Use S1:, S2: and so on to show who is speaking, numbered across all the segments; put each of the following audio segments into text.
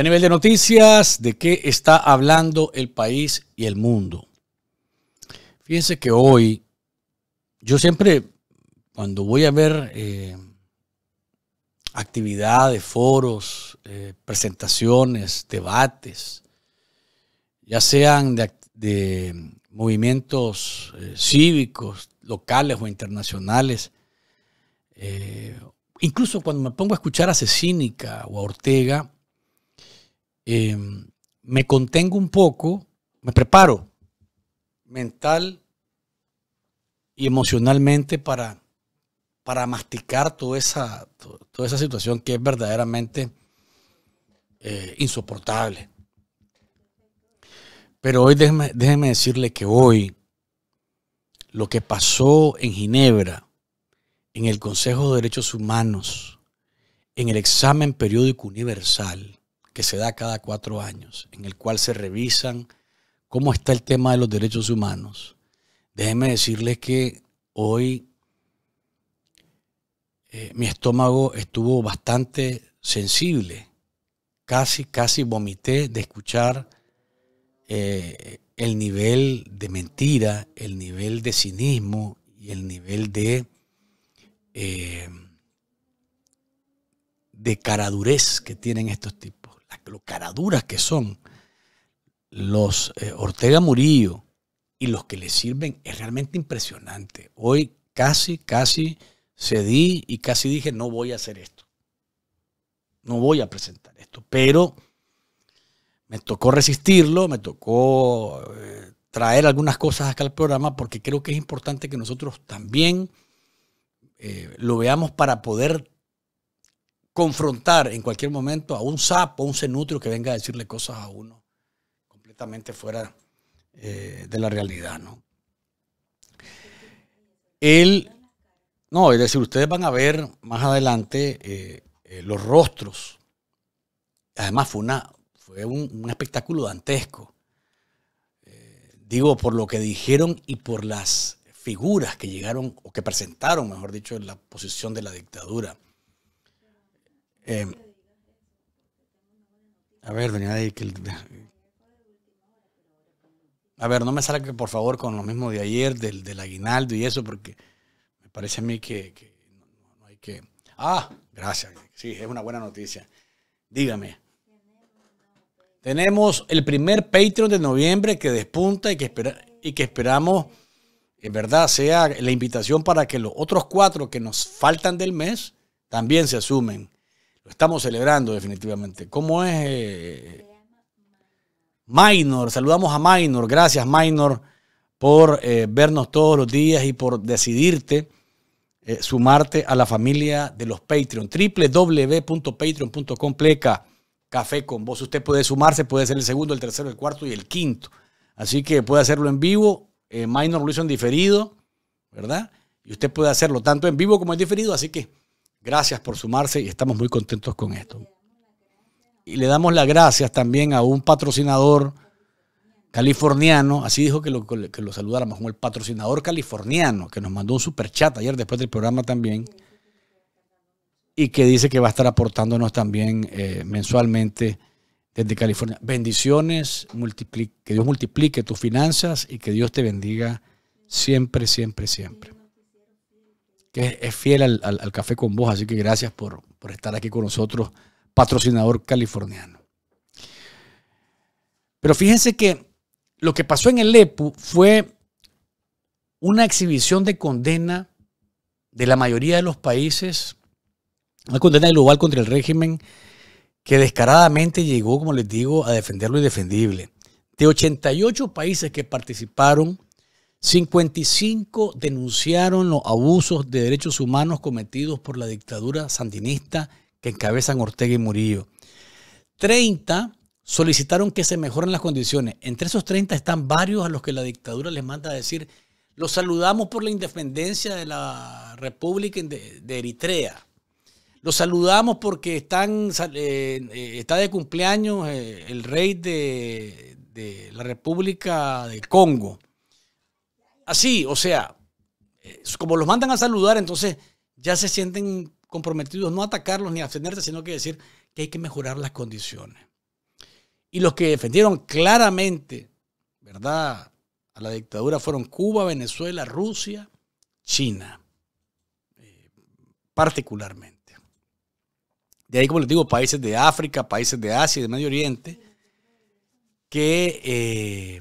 S1: a nivel de noticias, ¿de qué está hablando el país y el mundo? Fíjense que hoy, yo siempre, cuando voy a ver eh, actividades, foros, eh, presentaciones, debates, ya sean de, movimientos eh, cívicos, locales o internacionales, incluso cuando me pongo a escuchar a Cecínica o a Ortega, Em, me contengo un poco, me preparo mental y emocionalmente para, para masticar toda esa, toda esa situación que es verdaderamente eh, insoportable. Pero hoy déjenme déjeme decirle que hoy lo que pasó en Ginebra, en el Consejo de Derechos Humanos, en el examen periódico universal, que se da cada cuatro años, en el cual se revisan cómo está el tema de los derechos humanos, déjenme decirles que hoy eh, mi estómago estuvo bastante sensible. Casi, casi vomité de escuchar eh, el nivel de mentira, el nivel de cinismo y el nivel de, eh, de caradurez que tienen estos tipos lo caraduras que son los eh, Ortega Murillo y los que le sirven es realmente impresionante. Hoy casi, casi cedí y casi dije, no voy a hacer esto. No voy a presentar esto. Pero me tocó resistirlo, me tocó eh, traer algunas cosas acá al programa porque creo que es importante que nosotros también eh, lo veamos para poder confrontar en cualquier momento a un sapo, un cenutrio que venga a decirle cosas a uno completamente fuera eh, de la realidad, ¿no? Él, no, es decir, ustedes van a ver más adelante eh, eh, los rostros. Además fue, una, fue un, espectáculo dantesco. digo, por lo que dijeron y por las figuras que llegaron o que presentaron, mejor dicho, la posición de la dictadura eh, a ver, doña a ver, no me que por favor con lo mismo de ayer, del, aguinaldo y eso, porque me parece a mí que, no, hay que... Ah, gracias. Sí, es una buena noticia. Dígame. Tenemos el primer Patreon de noviembre que despunta y que, espera, y que esperamos, en verdad, sea la invitación para que los otros cuatro que nos faltan del mes también se asumen. Lo estamos celebrando definitivamente. ¿Cómo es? Eh, Minor, saludamos a Minor. Gracias Minor por eh, vernos todos los días y por decidirte eh, sumarte a la familia de los Patreon. www.patreon.com café con vos. Usted puede sumarse, puede ser el segundo, el tercero, el cuarto y el quinto. Así que puede hacerlo en vivo. Minor lo hizo en diferido, ¿verdad? Y usted puede hacerlo tanto en vivo como en diferido. Así que Gracias por sumarse y estamos muy contentos con esto. Y le damos las gracias también a un patrocinador californiano, así dijo que lo, saludáramos, como el patrocinador californiano, que nos mandó un super chat ayer después del programa también, y que dice que va a estar aportándonos también eh, mensualmente desde California. Bendiciones, que Dios multiplique tus finanzas y que Dios te bendiga siempre, siempre, siempre que es fiel al, café con vos. Así que gracias por, estar aquí con nosotros, patrocinador californiano. Pero fíjense que lo que pasó en el EPU fue una exhibición de condena de la mayoría de los países, una condena global contra el régimen que descaradamente llegó, como les digo, a defender lo indefendible. De 88 países que participaron 55 denunciaron los abusos de derechos humanos cometidos por la dictadura sandinista que encabezan Ortega y Murillo. 30 solicitaron que se mejoren las condiciones. Entre esos 30 están varios a los que la dictadura les manda a decir, los saludamos por la independencia de la República de, Eritrea. Los saludamos porque están, eh, eh, está de cumpleaños eh, el rey de la República del Congo así, o sea, como los mandan a saludar, entonces ya se sienten comprometidos no atacarlos ni a abstenerse, sino que decir que hay que mejorar las condiciones. Y los que defendieron claramente, ¿verdad?, a la dictadura fueron Cuba, Venezuela, Rusia, China, eh, particularmente. De ahí, como les digo, países de África, países de Asia y de Medio Oriente, que eh,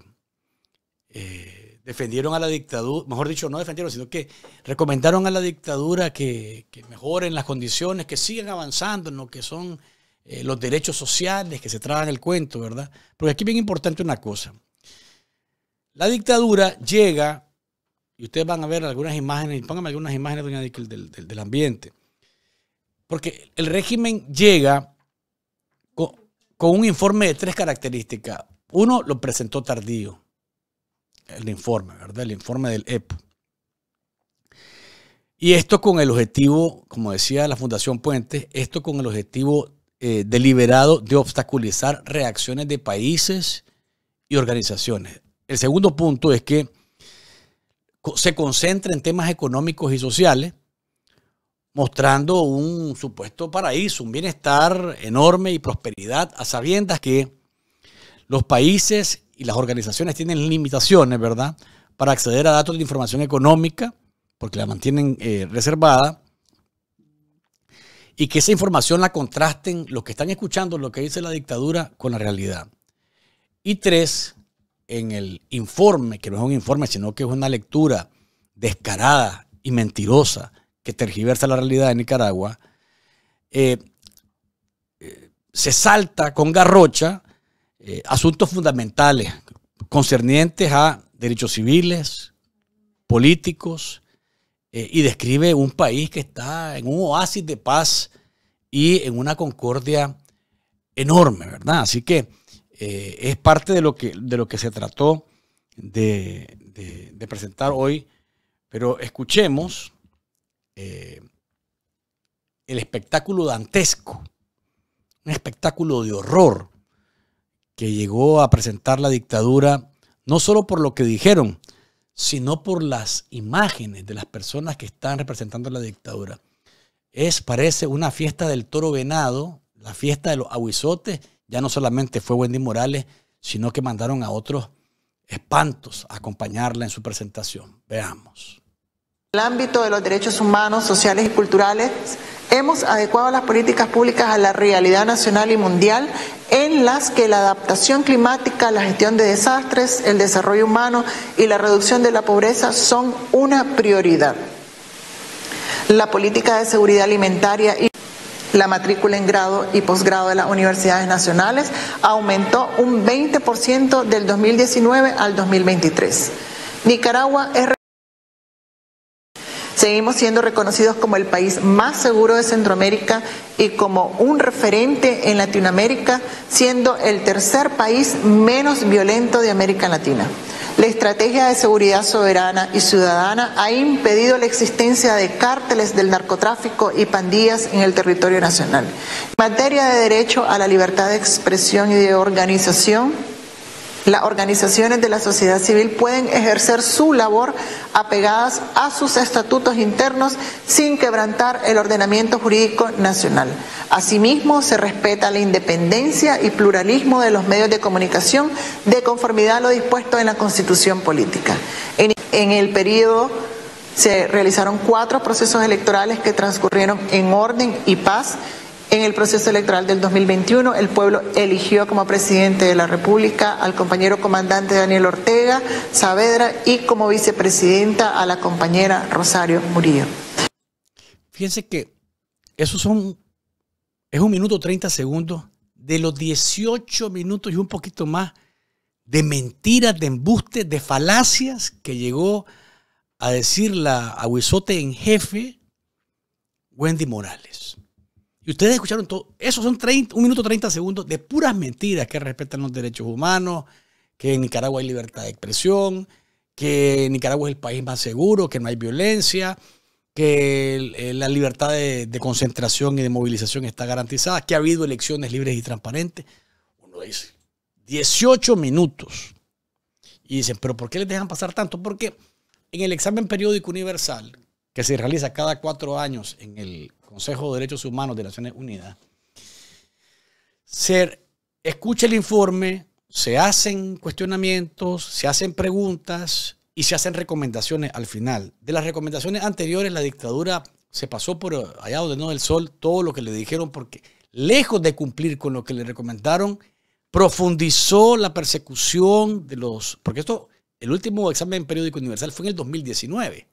S1: eh, defendieron a la dictadura, mejor dicho, no defendieron, sino que recomendaron a la dictadura que, mejoren las condiciones, que sigan avanzando en lo que son eh, los derechos sociales, que se tragan el cuento, ¿verdad? Porque aquí bien importante una cosa. La dictadura llega, y ustedes van a ver algunas imágenes, pónganme algunas imágenes, doña del, ambiente. Porque el régimen llega con un informe de tres características. Uno, lo presentó tardío el informe, ¿verdad? El informe del EPO. Y esto con el objetivo, como decía la Fundación Puentes, esto con el objetivo eh, deliberado de obstaculizar reacciones de países y organizaciones. El segundo punto es que se concentra en temas económicos y sociales, mostrando un supuesto paraíso, un bienestar enorme y prosperidad, a sabiendas que los países y las organizaciones tienen limitaciones, ¿verdad?, para acceder a datos de información económica, porque la mantienen eh, reservada, y que esa información la contrasten los que están escuchando lo que dice la dictadura con la realidad. Y tres, en el informe, que no es un informe, sino que es una lectura descarada y mentirosa que tergiversa la realidad de Nicaragua, eh, eh, se salta con garrocha eh, asuntos fundamentales concernientes a derechos civiles, políticos, eh, y describe un país que está en un oasis de paz y en una concordia enorme, ¿verdad? Así que eh, es parte de lo que, de lo que se trató de, presentar hoy, pero escuchemos el espectáculo dantesco, un espectáculo de horror que llegó a presentar la dictadura, no solo por lo que dijeron, sino por las imágenes de las personas que están representando la dictadura. Es, parece, una fiesta del toro venado, la fiesta de los aguizotes, ya no solamente fue Wendy Morales, sino que mandaron a otros espantos a acompañarla en su presentación. Veamos.
S2: El ámbito de los derechos humanos, sociales y culturales Hemos adecuado las políticas públicas a la realidad nacional y mundial en las que la adaptación climática, la gestión de desastres, el desarrollo humano y la reducción de la pobreza son una prioridad. La política de seguridad alimentaria y la matrícula en grado y posgrado de las universidades nacionales aumentó un 20% del 2019 al 2023. Nicaragua es Seguimos siendo reconocidos como el país más seguro de Centroamérica y como un referente en Latinoamérica, siendo el tercer país menos violento de América Latina. La estrategia de seguridad soberana y ciudadana ha impedido la existencia de cárteles del narcotráfico y pandillas en el territorio nacional. En materia de derecho a la libertad de expresión y de organización, las organizaciones de la sociedad civil pueden ejercer su labor apegadas a sus estatutos internos sin quebrantar el ordenamiento jurídico nacional. Asimismo, se respeta la independencia y pluralismo de los medios de comunicación de conformidad a lo dispuesto en la Constitución política. En, el periodo se realizaron cuatro procesos electorales que transcurrieron en orden y paz en el proceso electoral del 2021, el pueblo eligió como presidente de la República al compañero comandante Daniel Ortega Saavedra y como vicepresidenta a la compañera Rosario Murillo. Fíjense que eso son, es un minuto 30
S1: segundos de los 18 minutos y un poquito más de mentiras, de embustes, de falacias que llegó a decir la aguizote en jefe Wendy Morales. Y ustedes escucharon todo. Eso son 30, un minuto 30 segundos de puras mentiras que respetan los derechos humanos, que en Nicaragua hay libertad de expresión, que Nicaragua es el país más seguro, que no hay violencia, que eh, la libertad de, de concentración y de movilización está garantizada, que ha habido elecciones libres y transparentes. Uno dice, 18 minutos. Y dicen, pero ¿por qué les dejan pasar tanto? Porque en el examen periódico universal, que se realiza cada cuatro años en el Consejo de Derechos Humanos de Naciones Unidas, se escucha el informe, se hacen cuestionamientos, se hacen preguntas y se hacen recomendaciones al final. De las recomendaciones anteriores, la dictadura se pasó por allá donde no del sol todo lo que le dijeron porque lejos de cumplir con lo que le recomendaron, profundizó la persecución de los... Porque esto, el último examen periódico universal fue en el 2019.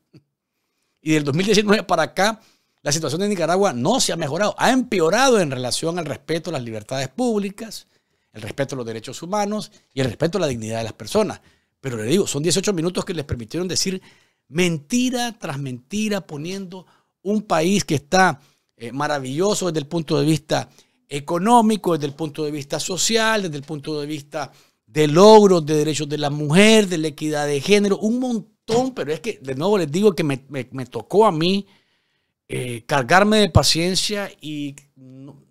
S1: Y del 2019 para acá la situación de Nicaragua no se ha mejorado, ha empeorado en relación al respeto a las libertades públicas, el respeto a los derechos humanos y el respeto a la dignidad de las personas. Pero le digo, son 18 minutos que les permitieron decir mentira tras mentira, poniendo un país que está eh, maravilloso desde el punto de vista económico, desde el punto de vista social, desde el punto de vista de logros de derechos de la mujer, de la equidad de género, un montón, pero es que de nuevo les digo que me tocó a mí eh, cargarme de paciencia y no,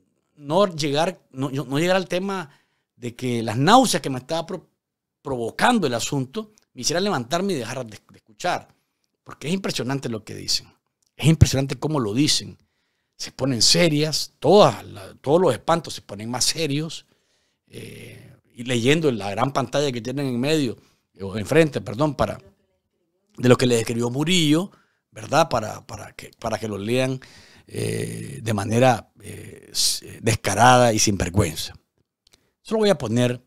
S1: llegar, no, llegar al tema de que las náuseas que me estaba provocando el asunto me hicieran levantarme y dejar de, escuchar. Porque es impresionante lo que dicen. Es impresionante cómo lo dicen. Se ponen serias, todas, todos los espantos se ponen más serios. Eh, y leyendo la gran pantalla que tienen en medio, o enfrente, perdón, para, de lo que le escribió Murillo, ¿verdad? Para, que, para que lo lean eh, de manera eh, descarada y sin vergüenza. Solo voy a poner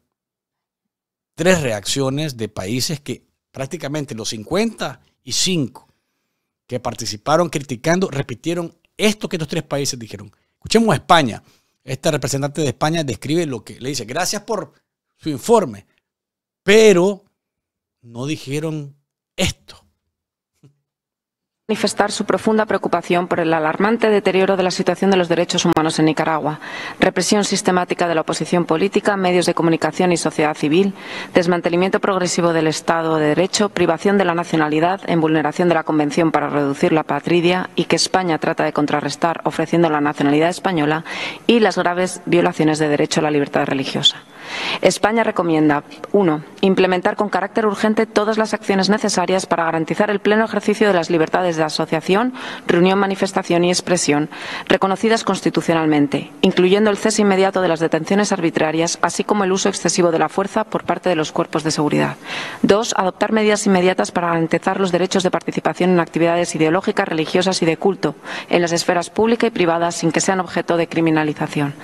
S1: tres reacciones de países que prácticamente los 55 que participaron criticando repitieron esto que estos tres países dijeron. Escuchemos a España. Esta representante de España describe lo que le dice, gracias por su informe, pero no dijeron esto
S3: manifestar su profunda preocupación por el alarmante deterioro de la situación de los derechos humanos en Nicaragua, represión sistemática de la oposición política, medios de comunicación y sociedad civil, desmantelamiento progresivo del Estado de Derecho, privación de la nacionalidad en vulneración de la Convención para reducir la patridia y que España trata de contrarrestar ofreciendo la nacionalidad española y las graves violaciones de derecho a la libertad religiosa. España recomienda, uno, implementar con carácter urgente todas las acciones necesarias para garantizar el pleno ejercicio de las libertades de asociación, reunión, manifestación y expresión, reconocidas constitucionalmente, incluyendo el cese inmediato de las detenciones arbitrarias, así como el uso excesivo de la fuerza por parte de los cuerpos de seguridad. 2. adoptar medidas inmediatas para garantizar los derechos de participación en actividades ideológicas, religiosas y de culto en las esferas pública y privada sin que sean objeto de criminalización.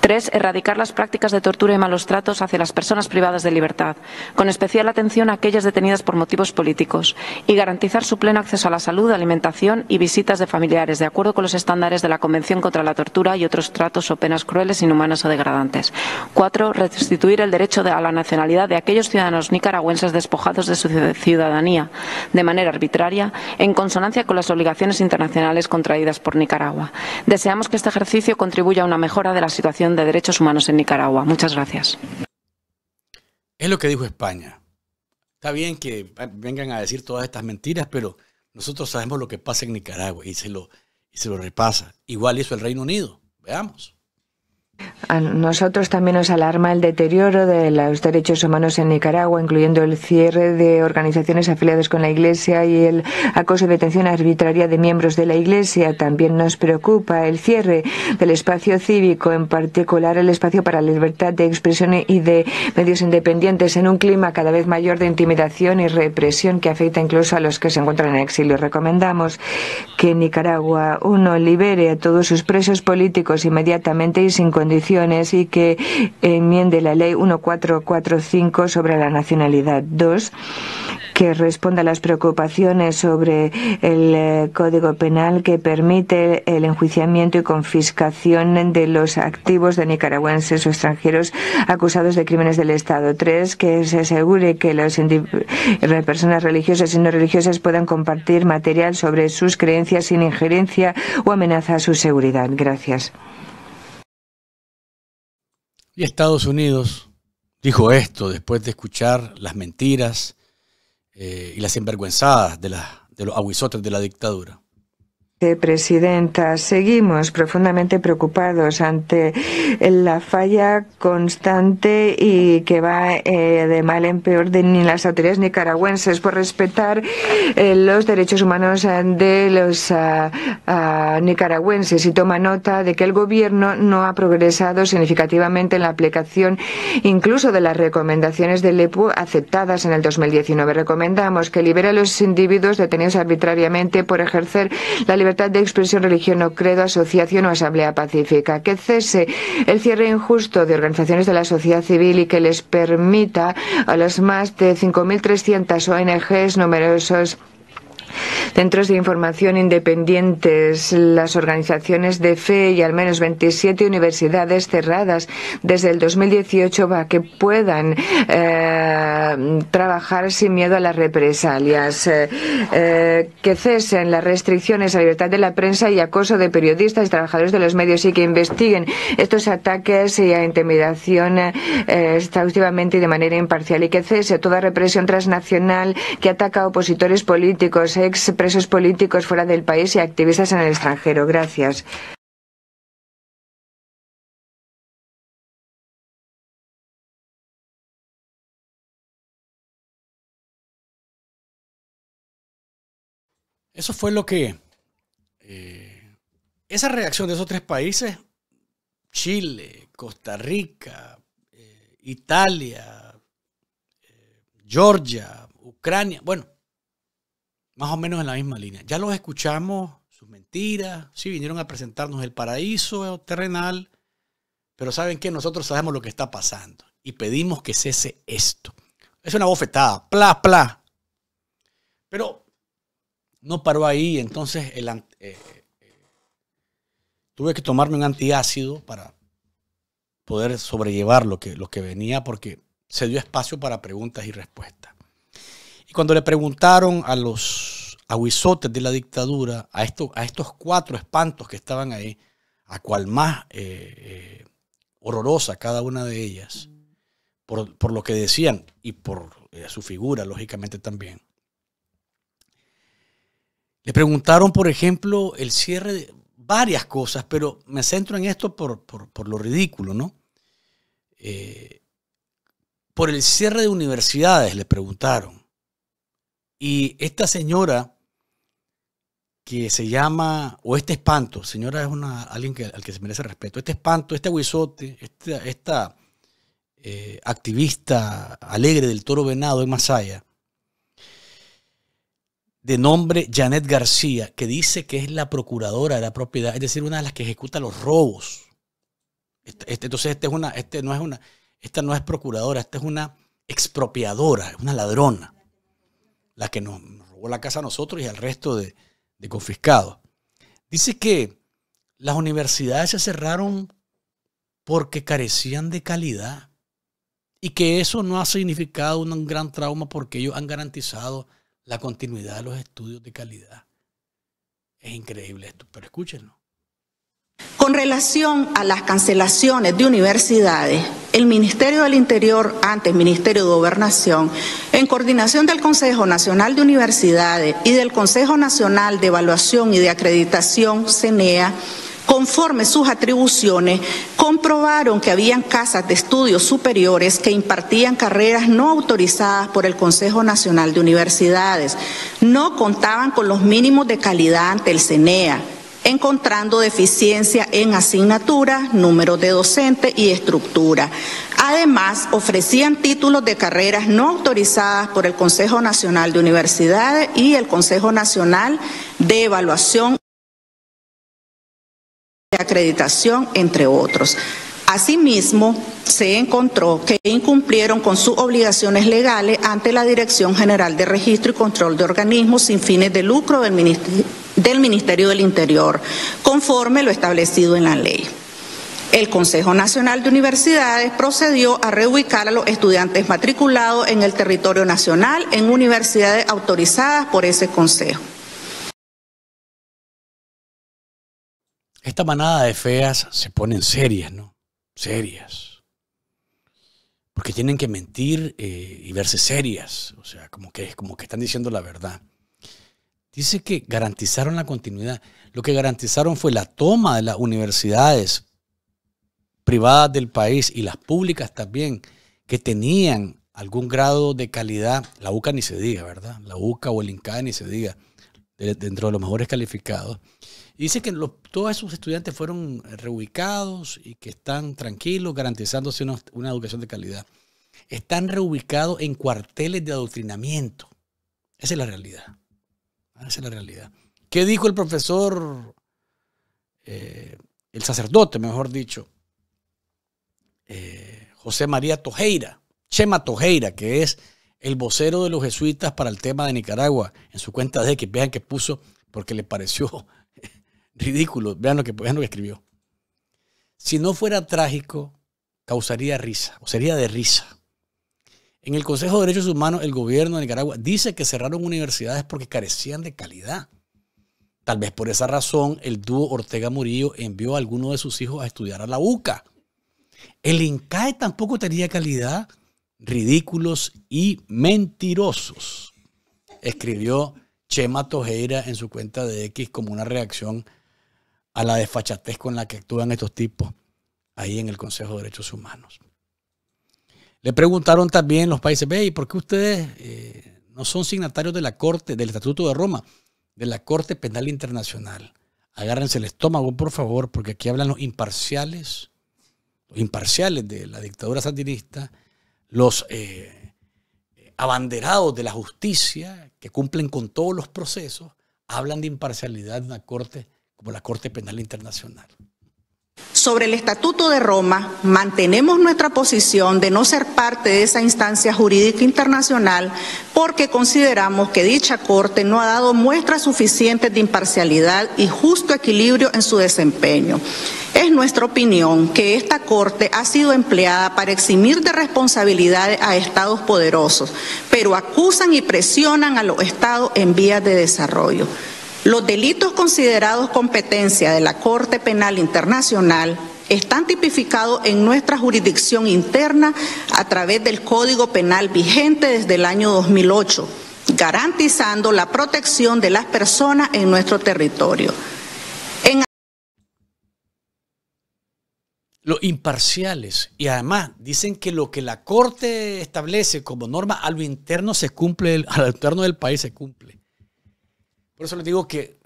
S3: 3. erradicar las prácticas de tortura y malos tratos hacia las personas privadas de libertad, con especial atención a aquellas detenidas por motivos políticos, y garantizar su pleno acceso a la salud, alimentación y visitas de familiares, de acuerdo con los estándares de la Convención contra la Tortura y otros tratos o penas crueles, inhumanas o degradantes. Cuatro, restituir el derecho a la nacionalidad de aquellos ciudadanos nicaragüenses despojados de su ciudadanía, de manera arbitraria, en consonancia con las obligaciones internacionales contraídas por Nicaragua. Deseamos que este ejercicio contribuya a una mejora de la situación de derechos humanos en Nicaragua. Muchas gracias.
S1: Es lo que dijo España. Está bien que vengan a decir todas estas mentiras, pero nosotros sabemos lo que pasa en Nicaragua y se lo, y se lo repasa. Igual hizo el Reino Unido. Veamos.
S4: A nosotros también nos alarma el deterioro de los derechos humanos en Nicaragua, incluyendo el cierre de organizaciones afiliadas con la Iglesia y el acoso y detención arbitraria de miembros de la Iglesia. También nos preocupa el cierre del espacio cívico, en particular el espacio para la libertad de expresión y de medios independientes, en un clima cada vez mayor de intimidación y represión que afecta incluso a los que se encuentran en exilio. Recomendamos que Nicaragua uno libere a todos sus presos políticos inmediatamente y sin condiciones y que enmiende la ley 1445 sobre la nacionalidad Dos, que responda a las preocupaciones sobre el eh, Código Penal que permite el enjuiciamiento y confiscación de los activos de nicaragüenses o extranjeros acusados de crímenes del Estado. Tres, que se asegure que las personas religiosas y no religiosas puedan compartir material sobre sus creencias sin injerencia o amenaza a su seguridad. Gracias.
S1: Y Estados Unidos dijo esto después de escuchar las mentiras eh, y las envergüenzadas de, de los aguisotes de la dictadura.
S4: Eh, presidenta, seguimos profundamente preocupados ante la falla constante y que va eh, de mal en peor de ni las autoridades nicaragüenses por respetar eh, los derechos humanos de los ah, ah, nicaragüenses y toma nota de que el gobierno no ha progresado significativamente en la aplicación incluso de las recomendaciones del EPU aceptadas en el 2019. Recomendamos que libere a los individuos detenidos arbitrariamente por ejercer la libertad libertad de expresión, religión o credo, asociación o asamblea pacífica. Que cese el cierre injusto de organizaciones de la sociedad civil y que les permita a las más de 5.300 ONGs numerosos centros de información independientes, las organizaciones de fe y al menos 27 universidades cerradas desde el 2018 para que puedan eh, trabajar sin miedo a las represalias, eh, eh, que cesen las restricciones a la libertad de la prensa y acoso de periodistas y trabajadores de los medios y que investiguen estos ataques y a intimidación exhaustivamente y de manera imparcial y que cese toda represión transnacional que ataca a opositores políticos ex presos políticos fuera del país y
S2: activistas en el extranjero. Gracias. Eso fue lo que...
S1: Eh, esa reacción de esos tres países, Chile, Costa Rica, eh, Italia, eh, Georgia, Ucrania, bueno, más o menos en la misma línea. Ya los escuchamos, sus mentiras, sí, vinieron a presentarnos el paraíso terrenal, pero ¿saben que Nosotros sabemos lo que está pasando y pedimos que cese esto. Es una bofetada, pla, pla. Pero no paró ahí, entonces eh, eh, eh, tuve que tomarme un antiácido para poder sobrellevar lo que, lo que venía porque se dio espacio para preguntas y respuestas. Cuando le preguntaron a los aguizotes de la dictadura, a, a estos cuatro espantos que estaban ahí, a cual más eh, eh, horrorosa cada una de ellas, por, lo que decían y por eh, su figura, lógicamente también. Le preguntaron, por ejemplo, el cierre de varias cosas, pero me centro en esto por, por lo ridículo, ¿no? por el cierre de universidades, le preguntaron. Y esta señora que se llama, o este espanto, señora es una, alguien al que se merece respeto, este espanto, este huizote, esta, eh, activista alegre del toro venado en Masaya, de nombre Janet García, que dice que es la procuradora de la propiedad, es decir, una de las que ejecuta los robos. Este, entonces, es una, este no es una, esta no es procuradora, esta es una expropiadora, es una ladrona la que nos robó la casa a nosotros y al resto de, confiscados. Dice que las universidades se cerraron porque carecían de calidad y que eso no ha significado un gran trauma porque ellos han garantizado la continuidad de los estudios de calidad. Es increíble esto, pero escúchenlo.
S5: Con relación a las cancelaciones de universidades, el Ministerio del Interior, antes Ministerio de Gobernación, en coordinación del Consejo Nacional de Universidades y del Consejo Nacional de Evaluación y de Acreditación, CENEA, conforme sus atribuciones, comprobaron que habían casas de estudios superiores que impartían carreras no autorizadas por el Consejo Nacional de Universidades, no contaban con los mínimos de calidad ante el CENEA encontrando deficiencia en asignaturas, número de docentes y estructura. Además, ofrecían títulos de carreras no autorizadas por el Consejo Nacional de Universidades y el Consejo Nacional de Evaluación de Acreditación, entre otros. Asimismo, se encontró que incumplieron con sus obligaciones legales ante la Dirección General de Registro y Control de Organismos sin fines de lucro del Ministerio del, Interior, conforme lo establecido en la ley. El Consejo Nacional de Universidades procedió a reubicar a los estudiantes matriculados en el territorio nacional en universidades autorizadas por ese Consejo.
S1: Esta manada de feas se pone en serias, ¿no? serias. Porque tienen que mentir eh, y verse serias, o sea, como que, como que están diciendo la verdad. Dice que garantizaron la continuidad. Lo que garantizaron fue la toma de las universidades privadas del país y las públicas también, que tenían algún grado de calidad. La UCA ni se diga, ¿verdad? La UCA o el INCA ni se diga, dentro de los mejores calificados y dice que todos esos estudiantes fueron eh, reubicados y que están tranquilos, garantizándose una, educación de calidad. Están reubicados en cuarteles de adoctrinamiento. Esa es la realidad. Ah, esa es la realidad. ¿Qué dijo el profesor, eh, el sacerdote, mejor dicho, eh, José María Tojeira, Chema Tojeira, que es el vocero de los jesuitas para el tema de Nicaragua, en su cuenta de que vean que puso porque le pareció Ridículo. Vean lo que, vean lo que escribió. Si no fuera trágico, causaría risa, o sería de risa. En el Consejo de Derechos Humanos, el gobierno de Nicaragua dice que cerraron universidades porque carecían de calidad. Tal vez por esa razón, el dúo Ortega Murillo envió a alguno de sus hijos a estudiar a la UCA. El INCAE tampoco tenía calidad. Ridículos y mentirosos. Escribió Chema Tojeira en su cuenta de X como una reacción a la desfachatez con la que actúan estos tipos ahí en el Consejo de Derechos Humanos. Le preguntaron también los países, ¿y por qué ustedes eh, no son signatarios de la Corte, del Estatuto de Roma, de la Corte Penal Internacional? Agárrense el estómago, por favor, porque aquí hablan los imparciales, los imparciales de la dictadura sandinista, los eh, abanderados de la justicia, que cumplen con todos los procesos, hablan de imparcialidad de una Corte como la Corte Penal Internacional.
S5: Sobre el Estatuto de Roma, mantenemos nuestra posición de no ser parte de esa instancia jurídica internacional porque consideramos que dicha Corte no ha dado muestras suficientes de imparcialidad y justo equilibrio en su desempeño. Es nuestra opinión que esta Corte ha sido empleada para eximir de responsabilidades a estados poderosos, pero acusan y presionan a los estados en vías de desarrollo. Los delitos considerados competencia de la Corte Penal Internacional están tipificados en nuestra jurisdicción interna a través del Código Penal vigente desde el año 2008, garantizando la protección de las personas en nuestro territorio.
S1: Los imparciales, y además dicen que lo que la Corte establece como norma a interno se cumple, a lo interno del país se cumple. Por eso les digo que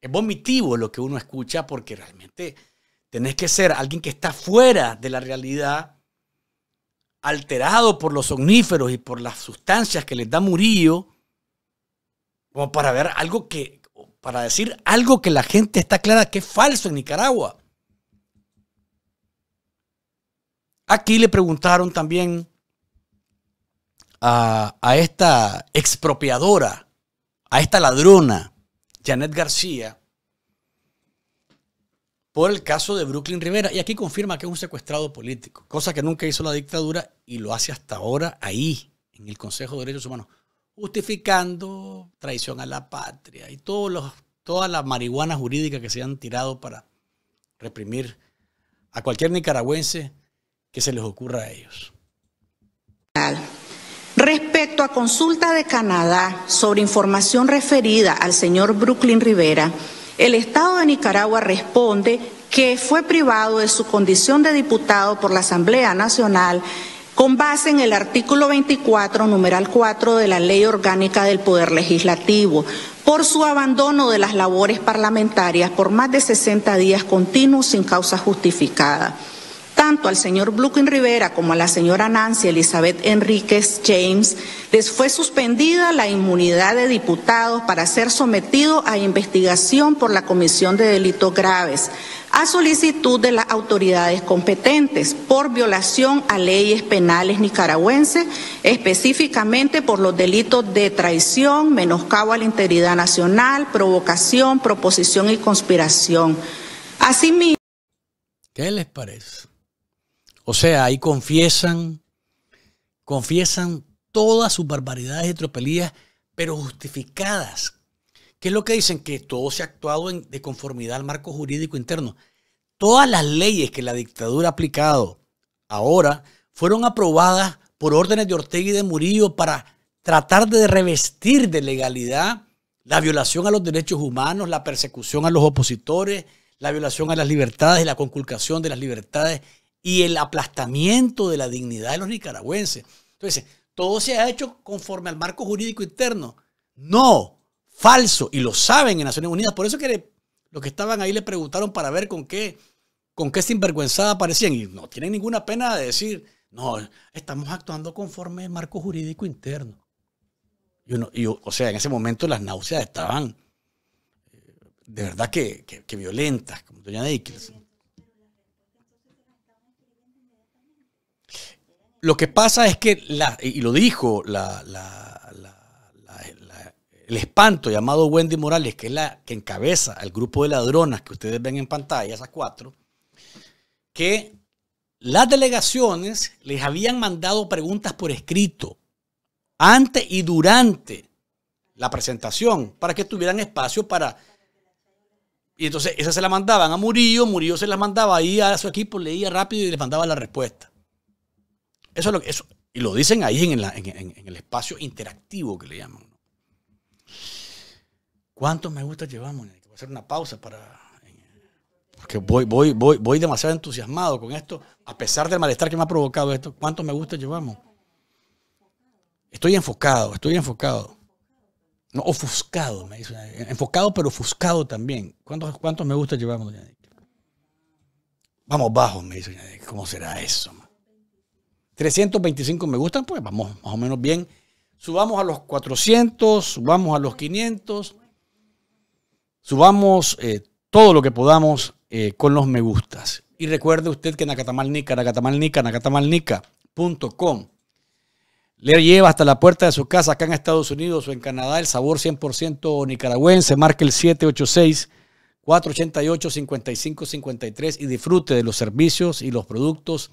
S1: es vomitivo lo que uno escucha porque realmente tenés que ser alguien que está fuera de la realidad, alterado por los omníferos y por las sustancias que les da Murillo, como para ver algo que, para decir algo que la gente está clara que es falso en Nicaragua. Aquí le preguntaron también a, a esta expropiadora a esta ladrona, Janet García, por el caso de Brooklyn Rivera. Y aquí confirma que es un secuestrado político, cosa que nunca hizo la dictadura y lo hace hasta ahora ahí, en el Consejo de Derechos Humanos, justificando traición a la patria y todos los, toda la marihuana jurídica que se han tirado para reprimir a cualquier nicaragüense que se les ocurra a ellos.
S5: Respecto a consulta de Canadá sobre información referida al señor Brooklyn Rivera, el Estado de Nicaragua responde que fue privado de su condición de diputado por la Asamblea Nacional con base en el artículo 24, numeral 4 de la Ley Orgánica del Poder Legislativo, por su abandono de las labores parlamentarias por más de 60 días continuos sin causa justificada. Tanto al señor Bluquin Rivera como a la señora Nancy Elizabeth Enríquez James les fue suspendida la inmunidad de diputados para ser sometido a investigación por la Comisión de Delitos Graves a solicitud de las autoridades competentes por violación a leyes penales nicaragüenses, específicamente por los delitos de traición, menoscabo a la integridad nacional, provocación, proposición y conspiración. Asimismo.
S1: ¿Qué les parece? O sea, ahí confiesan, confiesan todas sus barbaridades y tropelías, pero justificadas. ¿Qué es lo que dicen? Que todo se ha actuado de conformidad al marco jurídico interno. Todas las leyes que la dictadura ha aplicado ahora fueron aprobadas por órdenes de Ortega y de Murillo para tratar de revestir de legalidad la violación a los derechos humanos, la persecución a los opositores, la violación a las libertades y la conculcación de las libertades y el aplastamiento de la dignidad de los nicaragüenses. Entonces, todo se ha hecho conforme al marco jurídico interno. No, falso, y lo saben en Naciones Unidas. Por eso que los que estaban ahí le preguntaron para ver con qué, con qué sinvergüenzada parecían. Y no tienen ninguna pena de decir, no, estamos actuando conforme al marco jurídico interno. Y o sea, en ese momento las náuseas estaban eh, de verdad que, violentas, como doña lo que pasa es que, la, y lo dijo el espanto llamado Wendy Morales, que es la que encabeza al grupo de ladronas que ustedes ven en pantalla, esas cuatro, que las delegaciones les habían mandado preguntas por escrito antes y durante la presentación para que tuvieran espacio para... Y entonces esas se la mandaban a Murillo, Murillo se las mandaba ahí a su equipo, leía rápido y les mandaba la respuesta. Eso lo que, eso, y lo dicen ahí en, el espacio interactivo que le llaman. ¿Cuántos me gusta llevamos? Voy a hacer una pausa para. Porque voy, voy, voy, demasiado entusiasmado con esto, a pesar del malestar que me ha provocado esto. ¿Cuántos me gusta llevamos? Estoy enfocado, estoy enfocado. No, ofuscado, me dice. Enfocado, pero ofuscado también. ¿Cuántos, cuántos me gusta llevamos, doña Vamos bajo, me dice ¿Cómo será eso, man? 325 me gustan, pues vamos más o menos bien. Subamos a los 400, subamos a los 500, subamos eh, todo lo que podamos eh, con los me gustas. Y recuerde usted que Nacatamalnica, Nacatamalnica, Nacatamalnica.com le lleva hasta la puerta de su casa acá en Estados Unidos o en Canadá el sabor 100% nicaragüense. marque el 786-488-5553 y disfrute de los servicios y los productos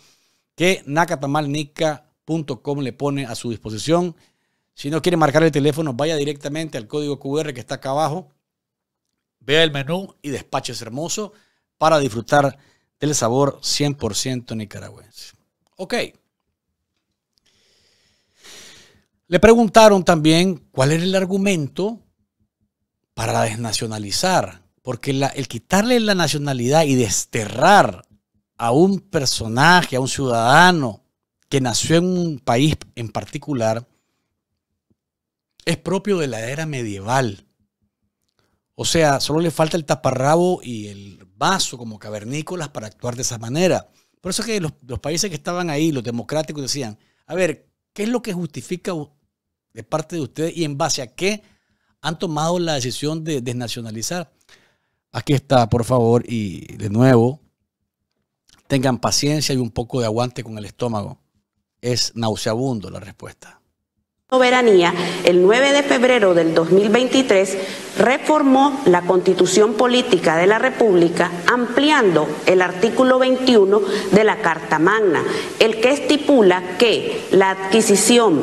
S1: que nacatamalnica.com le pone a su disposición. Si no quiere marcar el teléfono, vaya directamente al código QR que está acá abajo, vea el menú y despaches hermoso para disfrutar del sabor 100% nicaragüense. Ok. Le preguntaron también cuál era el argumento para desnacionalizar, porque el quitarle la nacionalidad y desterrar a un personaje, a un ciudadano que nació en un país en particular, es propio de la era medieval. O sea, solo le falta el taparrabo y el vaso como cavernícolas para actuar de esa manera. Por eso es que los, países que estaban ahí, los democráticos, decían, a ver, ¿qué es lo que justifica de parte de ustedes y en base a qué han tomado la decisión de desnacionalizar? Aquí está, por favor, y de nuevo, Tengan paciencia y un poco de aguante con el estómago. Es nauseabundo la respuesta.
S6: Soberanía, el 9 de febrero del 2023, reformó la constitución política de la República ampliando el artículo 21 de la Carta Magna, el que estipula que la adquisición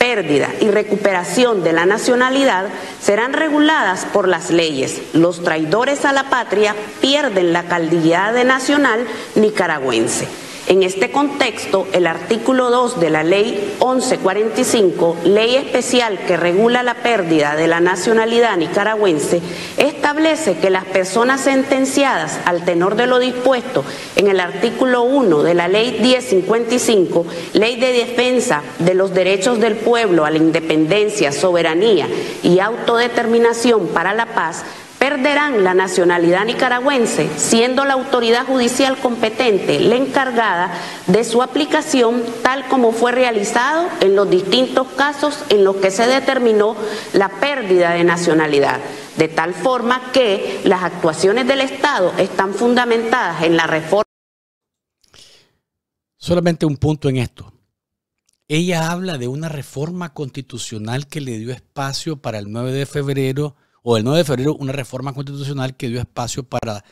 S6: pérdida y recuperación de la nacionalidad serán reguladas por las leyes. Los traidores a la patria pierden la calidad de nacional nicaragüense. En este contexto, el artículo 2 de la Ley 1145, ley especial que regula la pérdida de la nacionalidad nicaragüense, establece que las personas sentenciadas al tenor de lo dispuesto en el artículo 1 de la Ley 1055, Ley de Defensa de los Derechos del Pueblo a la Independencia, Soberanía y Autodeterminación para la Paz, perderán la nacionalidad nicaragüense, siendo la autoridad judicial competente la encargada de su aplicación tal como fue realizado en los distintos casos en los que se determinó la pérdida de nacionalidad, de tal forma que las actuaciones del Estado están fundamentadas en la reforma.
S1: Solamente un punto en esto. Ella habla de una reforma constitucional que le dio espacio para el 9 de febrero o el 9 de febrero una reforma constitucional que dio espacio para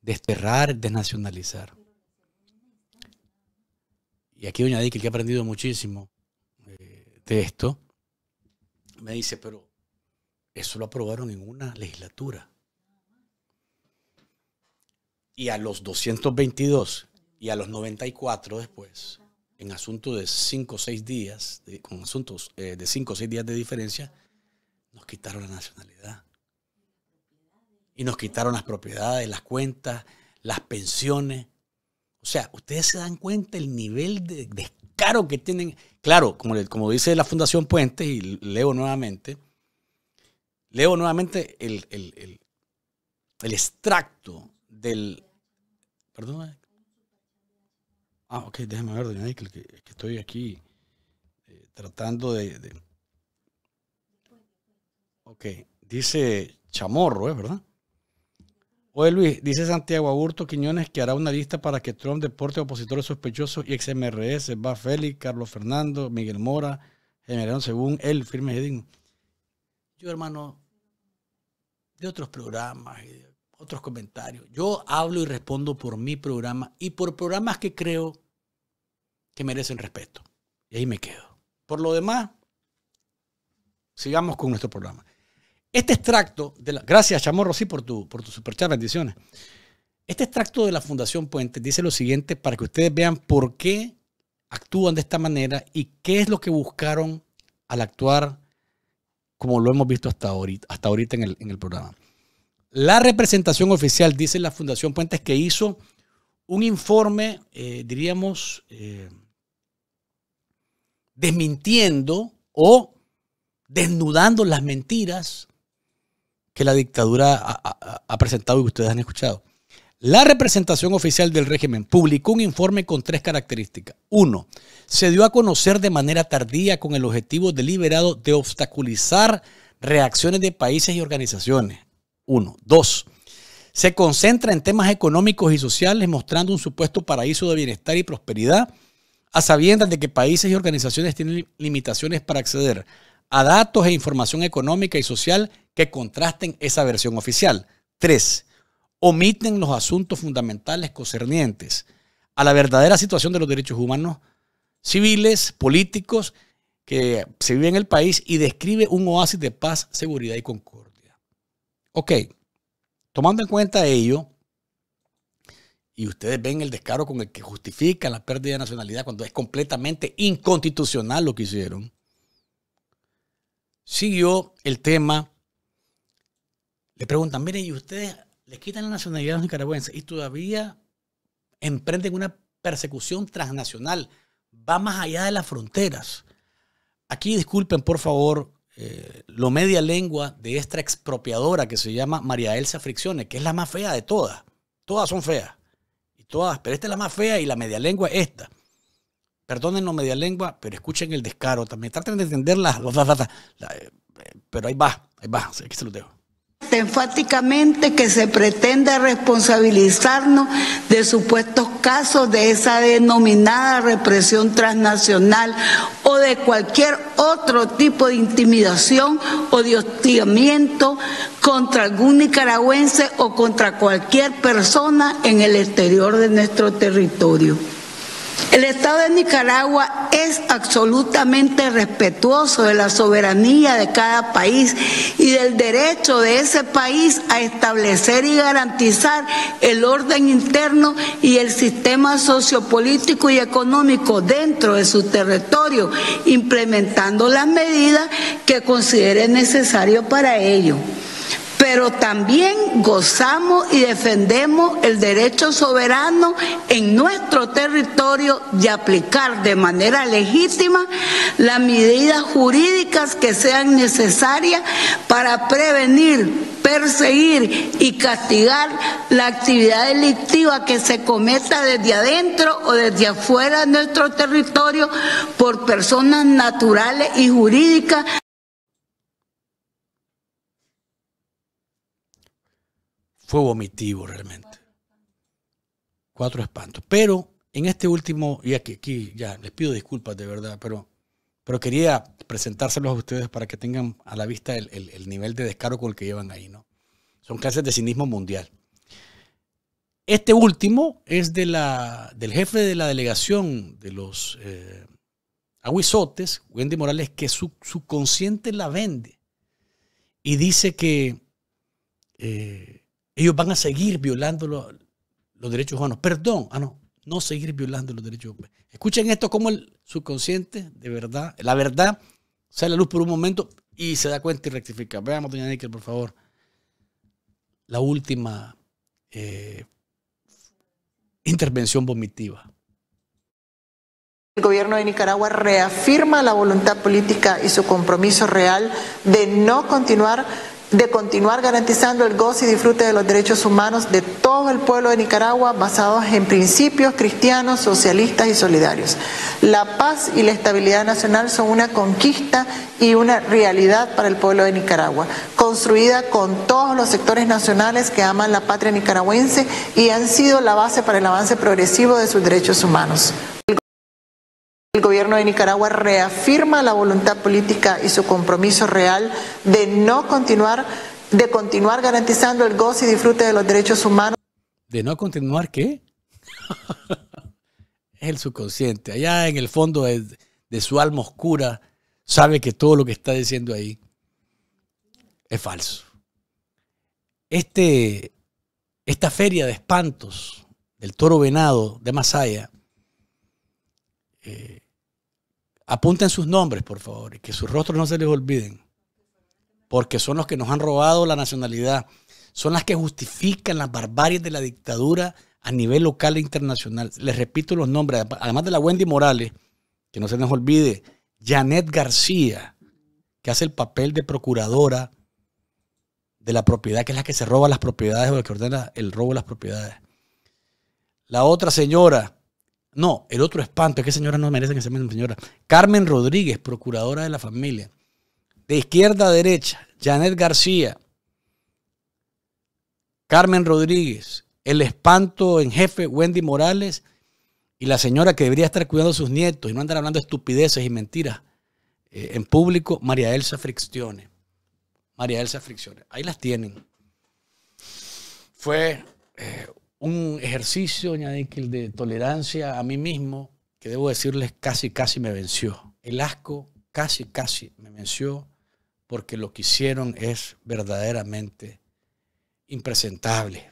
S1: desterrar, desnacionalizar. Y aquí doña Dick, que ha aprendido muchísimo eh, de esto, me dice, pero eso lo aprobaron en una legislatura. Y a los 222 y a los 94 después, en asuntos de 5 o 6 días, de, con asuntos eh, de 5 o 6 días de diferencia, nos quitaron la nacionalidad y nos quitaron las propiedades, las cuentas, las pensiones. O sea, ustedes se dan cuenta el nivel de descaro que tienen. Claro, como, como dice la Fundación Puentes, y leo nuevamente, leo nuevamente el, extracto del... Perdón. Eh. Ah, ok, déjame ver, doña que, estoy aquí eh, tratando de, Ok, dice Chamorro, ¿es ¿eh? verdad? Oye Luis, dice Santiago Aburto Quiñones que hará una lista para que Trump deporte a opositores sospechosos y XMRS, va Félix, Carlos Fernando, Miguel Mora, general según él, firme Yo, hermano, de otros programas y otros comentarios, yo hablo y respondo por mi programa y por programas que creo que merecen respeto. Y ahí me quedo. Por lo demás, sigamos con nuestro programa. Este extracto, de la, gracias Chamorro, sí, por tu, por tu superchat, bendiciones. Este extracto de la Fundación Puentes dice lo siguiente para que ustedes vean por qué actúan de esta manera y qué es lo que buscaron al actuar como lo hemos visto hasta ahorita, hasta ahorita en, el, programa. La representación oficial, dice la Fundación Puentes, que hizo un informe, eh, diríamos, eh, desmintiendo o desnudando las mentiras que la dictadura ha, presentado y que ustedes han escuchado. La representación oficial del régimen publicó un informe con tres características. Uno, se dio a conocer de manera tardía con el objetivo deliberado de obstaculizar reacciones de países y organizaciones. Uno. Dos, se concentra en temas económicos y sociales mostrando un supuesto paraíso de bienestar y prosperidad a sabiendas de que países y organizaciones tienen limitaciones para acceder a datos e información económica y social que contrasten esa versión oficial. tres Omiten los asuntos fundamentales concernientes a la verdadera situación de los derechos humanos civiles, políticos, que se vive en el país y describe un oasis de paz, seguridad y concordia. Ok, tomando en cuenta ello, y ustedes ven el descaro con el que justifican la pérdida de nacionalidad cuando es completamente inconstitucional lo que hicieron, siguió el tema. Le preguntan, miren, ¿y ustedes les quitan la nacionalidad a los nicaragüenses y todavía emprenden una persecución transnacional? Va más allá de las fronteras. Aquí disculpen, por favor, eh, lo media lengua de esta expropiadora que se llama María Elsa Fricciones, que es la más fea de todas. Todas son feas. Y todas, pero esta es la más fea y la media lengua esta. Perdónenlo media lengua, pero escuchen el descaro también. Traten de entender las... La, eh, pero ahí va, ahí va, aquí se los dejo
S7: enfáticamente que se pretende responsabilizarnos de supuestos casos de esa denominada represión transnacional o de cualquier otro tipo de intimidación o de hostigamiento contra algún nicaragüense o contra cualquier persona en el exterior de nuestro territorio. El Estado de Nicaragua es absolutamente respetuoso de la soberanía de cada país y del derecho de ese país a establecer y garantizar el orden interno y el sistema sociopolítico y económico dentro de su territorio, implementando las medidas que considere necesario para ello pero también gozamos y defendemos el derecho soberano en nuestro territorio de aplicar de manera legítima las medidas jurídicas que sean necesarias para prevenir, perseguir y castigar la actividad delictiva que se cometa desde adentro o desde afuera de nuestro territorio por personas naturales y jurídicas.
S1: fue vomitivo realmente. Cuatro espantos. Pero en este último, y aquí, aquí ya les pido disculpas de verdad, pero, pero quería presentárselos a ustedes para que tengan a la vista el, nivel de descaro con el que llevan ahí, ¿no? Son clases de cinismo mundial. Este último es de la, del jefe de la delegación de los eh, Wendy Morales, que su, subconsciente la vende y dice que eh, ellos van a seguir violando los, derechos humanos. Perdón, ah, no, no seguir violando los derechos humanos. Escuchen esto como el subconsciente, de verdad, la verdad sale a la luz por un momento y se da cuenta y rectifica. Veamos, doña Níquel, por favor, la última eh, intervención vomitiva.
S2: El gobierno de Nicaragua reafirma la voluntad política y su compromiso real de no continuar de continuar garantizando el goce y disfrute de los derechos humanos de todo el pueblo de Nicaragua basados en principios cristianos, socialistas y solidarios. La paz y la estabilidad nacional son una conquista y una realidad para el pueblo de Nicaragua, construida con todos los sectores nacionales que aman la patria nicaragüense y han sido la base para el avance progresivo de sus derechos humanos. El gobierno de Nicaragua reafirma la voluntad política y su compromiso real de no continuar, de continuar garantizando el gozo y disfrute de los derechos humanos.
S1: ¿De no continuar qué? es el subconsciente. Allá en el fondo de, su alma oscura sabe que todo lo que está diciendo ahí es falso. Este, esta feria de espantos del toro venado de Masaya. Eh, Apunten sus nombres, por favor, y que sus rostros no se les olviden, porque son los que nos han robado la nacionalidad, son las que justifican las barbarias de la dictadura a nivel local e internacional. Les repito los nombres, además de la Wendy Morales, que no se nos olvide, Janet García, que hace el papel de procuradora de la propiedad, que es la que se roba las propiedades o la que ordena el robo de las propiedades. La otra señora, no, el otro espanto, es que señora no merece que se llame señora. Carmen Rodríguez, procuradora de la familia. De izquierda a derecha, Janet García, Carmen Rodríguez, el espanto en jefe Wendy Morales y la señora que debería estar cuidando a sus nietos y no andar hablando estupideces y mentiras eh, en público, María Elsa Fricciones. María Elsa Fricciones. Ahí las tienen. Fue eh, un ejercicio, añadí que el de tolerancia a mí mismo, que debo decirles casi, casi me venció. El asco casi, casi me venció porque lo que hicieron es verdaderamente impresentable.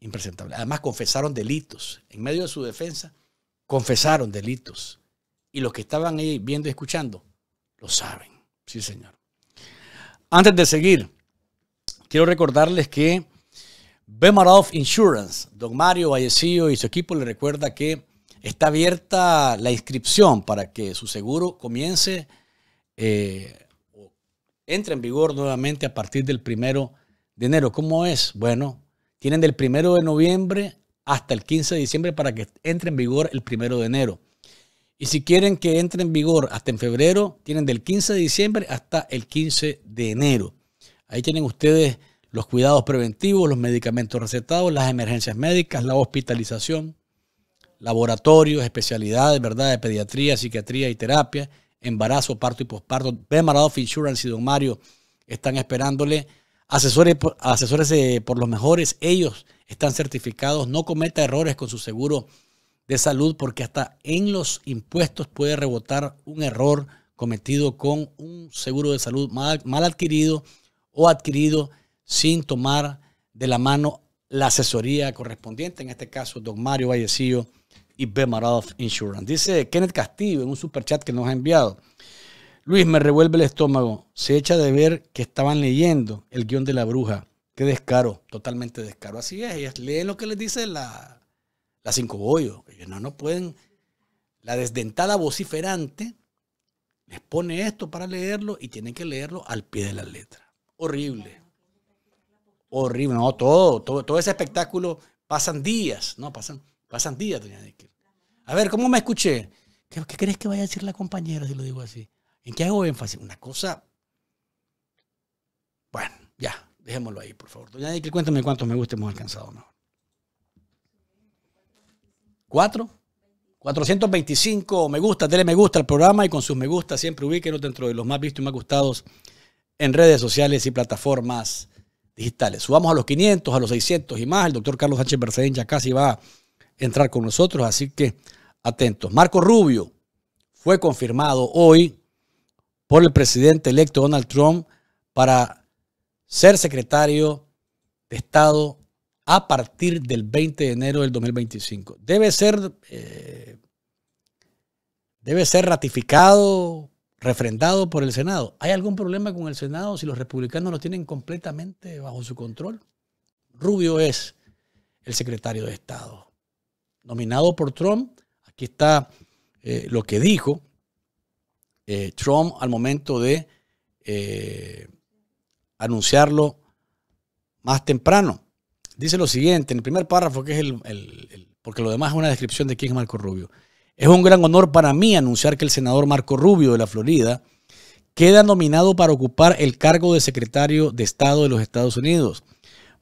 S1: Impresentable. Además, confesaron delitos. En medio de su defensa, confesaron delitos. Y los que estaban ahí viendo y escuchando, lo saben. Sí, señor. Antes de seguir, quiero recordarles que Bemaroff Insurance. Don Mario Vallecillo y su equipo le recuerda que está abierta la inscripción para que su seguro comience, eh, o entre en vigor nuevamente a partir del primero de enero. ¿Cómo es? Bueno, tienen del primero de noviembre hasta el 15 de diciembre para que entre en vigor el primero de enero. Y si quieren que entre en vigor hasta en febrero, tienen del 15 de diciembre hasta el 15 de enero. Ahí tienen ustedes los cuidados preventivos, los medicamentos recetados, las emergencias médicas, la hospitalización, laboratorios, especialidades, ¿verdad? De pediatría, psiquiatría y terapia, embarazo, parto y posparto. Bemarado Insurance y Don Mario están esperándole. asesores asesores por los mejores. Ellos están certificados. No cometa errores con su seguro de salud porque hasta en los impuestos puede rebotar un error cometido con un seguro de salud mal adquirido o adquirido sin tomar de la mano la asesoría correspondiente, en este caso, don Mario Vallecillo y Bemaroff Insurance. Dice Kenneth Castillo en un superchat que nos ha enviado. Luis, me revuelve el estómago. Se echa de ver que estaban leyendo el guión de la bruja. Qué descaro, totalmente descaro. Así es, ellas leen lo que les dice la, cinco bollos. Ellos no, no pueden. La desdentada vociferante les pone esto para leerlo y tienen que leerlo al pie de la letra. Horrible. Horrible, no, todo, todo, ese espectáculo pasan días, no, pasan, pasan días, doña Nicky. A ver, ¿cómo me escuché? ¿Qué, crees que vaya a decir la compañera si lo digo así? ¿En qué hago énfasis? Una cosa. Bueno, ya, dejémoslo ahí, por favor. Doña Nicky, cuéntame cuántos me gusta hemos alcanzado no ¿Cuatro? 425 me gusta, dele me gusta al programa y con sus me gusta siempre ubíquenos dentro de los más vistos y más gustados en redes sociales y plataformas digitales. Subamos a los 500, a los 600 y más. El doctor Carlos Sánchez Bercedén ya casi va a entrar con nosotros, así que atentos. Marco Rubio fue confirmado hoy por el presidente electo Donald Trump para ser secretario de Estado a partir del 20 de enero del 2025. Debe ser, eh, debe ser ratificado refrendado por el Senado. ¿Hay algún problema con el Senado si los republicanos lo tienen completamente bajo su control? Rubio es el secretario de Estado, nominado por Trump. Aquí está eh, lo que dijo eh, Trump al momento de eh, anunciarlo más temprano. Dice lo siguiente, en el primer párrafo, que es el, porque lo demás es una descripción de quién es Marco Rubio. Es un gran honor para mí anunciar que el senador Marco Rubio de la Florida queda nominado para ocupar el cargo de secretario de Estado de los Estados Unidos.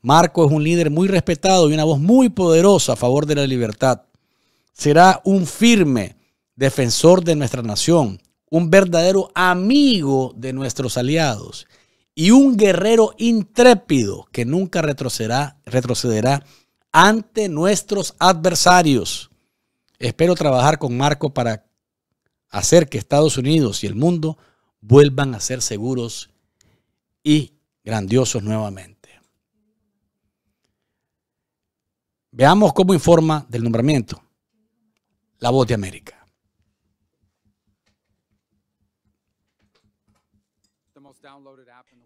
S1: Marco es un líder muy respetado y una voz muy poderosa a favor de la libertad. Será un firme defensor de nuestra nación, un verdadero amigo de nuestros aliados y un guerrero intrépido que nunca retrocederá, retrocederá ante nuestros adversarios. Espero trabajar con Marco para hacer que Estados Unidos y el mundo vuelvan a ser seguros y grandiosos nuevamente. Veamos cómo informa del nombramiento la voz de América.